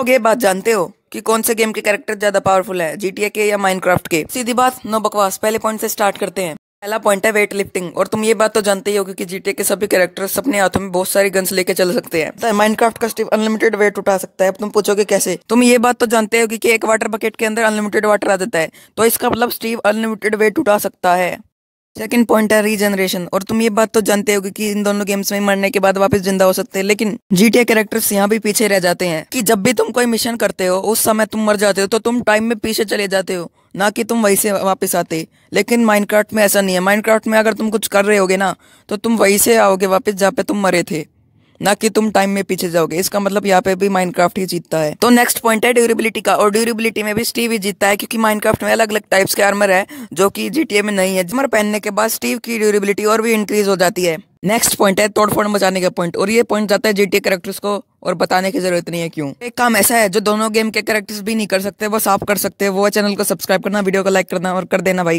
लोग ये बात जानते हो कि कौन से गेम के कैरेक्टर ज्यादा पावरफुल है जीटीए के या माइनक्राफ्ट के सीधी बात नो बकवास पहले पॉइंट से स्टार्ट करते हैं पहला पॉइंट है वेट लिफ्टिंग और तुम ये बात तो जानते ही हो क्योंकि जीटीए के सभी कैरेक्टर्स अपने हाथों में बहुत सारी गन्स लेके चल सकते हैं माइनक्राफ्ट का स्टिव अनलिमिटेड वेट उठा सकता है अब तुम पूछोगे कैसे तुम ये बात तो जानते हो कि एक वाटर बकेट के अंदर अनलिमिटेड वाटर आ जाता है तो इसका मतलब स्टीव अनलिमिटेड वेट उठा सकता है सेकंड पॉइंट है रीजनरेशन और तुम ये बात तो जानते होगे कि इन दोनों गेम्स में मरने के बाद वापस जिंदा हो सकते हैं लेकिन जीटीए कैरेक्टर्स यहाँ भी पीछे रह जाते हैं कि जब भी तुम कोई मिशन करते हो उस समय तुम मर जाते हो तो तुम टाइम में पीछे चले जाते हो ना कि तुम वहीं से वापस आते लेकिन माइंड में ऐसा नहीं है माइंड में अगर तुम कुछ कर रहे होगे ना तो तुम वहीं से आओगे वापिस जहाँ पे तुम मरे थे ना कि तुम टाइम में पीछे जाओगे इसका मतलब यहाँ पे भी माइनक्राफ्ट ही जीतता है तो नेक्स्ट पॉइंट है ड्यूरेबिलिटी का और ड्यूरेबिलिटी में भी स्टीव ही जीतता है क्योंकि माइनक्राफ्ट में अलग अलग टाइप्स के आर्मर है जो कि जीटीए में नहीं है जमर पहनने के बाद स्टीव की ड्यूरेबिलिटी और भी इंक्रीज हो जाती है नेक्स्ट पॉइंट है तोड़फोड़ मचाने का पॉइंट और ये पॉइंट जाता है जीटीए करेक्टर्स को और बताने की जरूरत नहीं है क्यों एक काम ऐसा है जो दोनों गेम के करेक्टर्स भी नहीं कर सकते बस आप कर सकते हो वो चैनल को सब्सक्राइब करना वीडियो को लाइक करना और कर देना भाई